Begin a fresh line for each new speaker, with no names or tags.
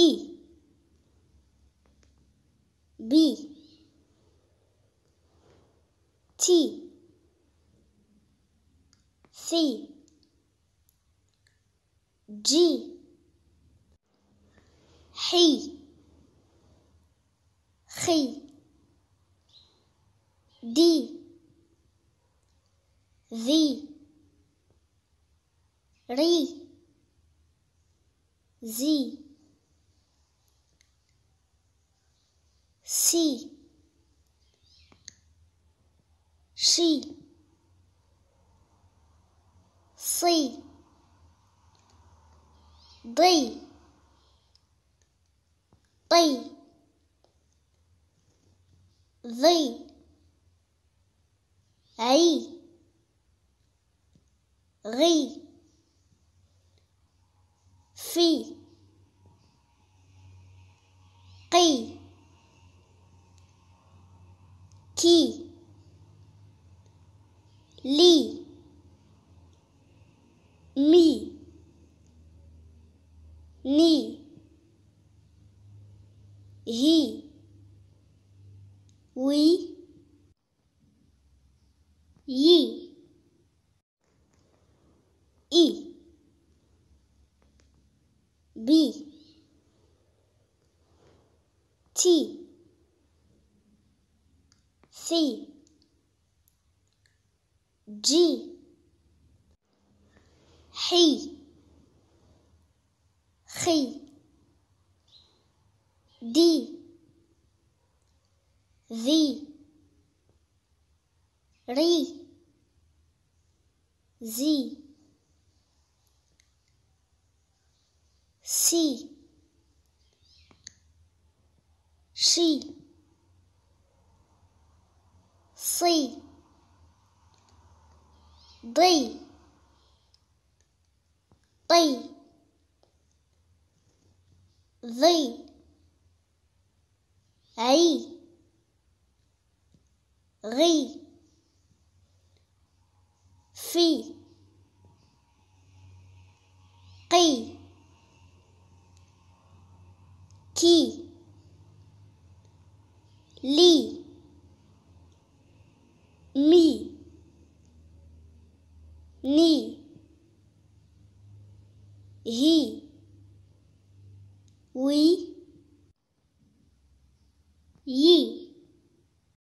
E B T C G حي خي دي ذي ري زي she she C D D V A G Phi key Li. me Ni. he we Yi. e b t C G she C D D Z A me knee he we ye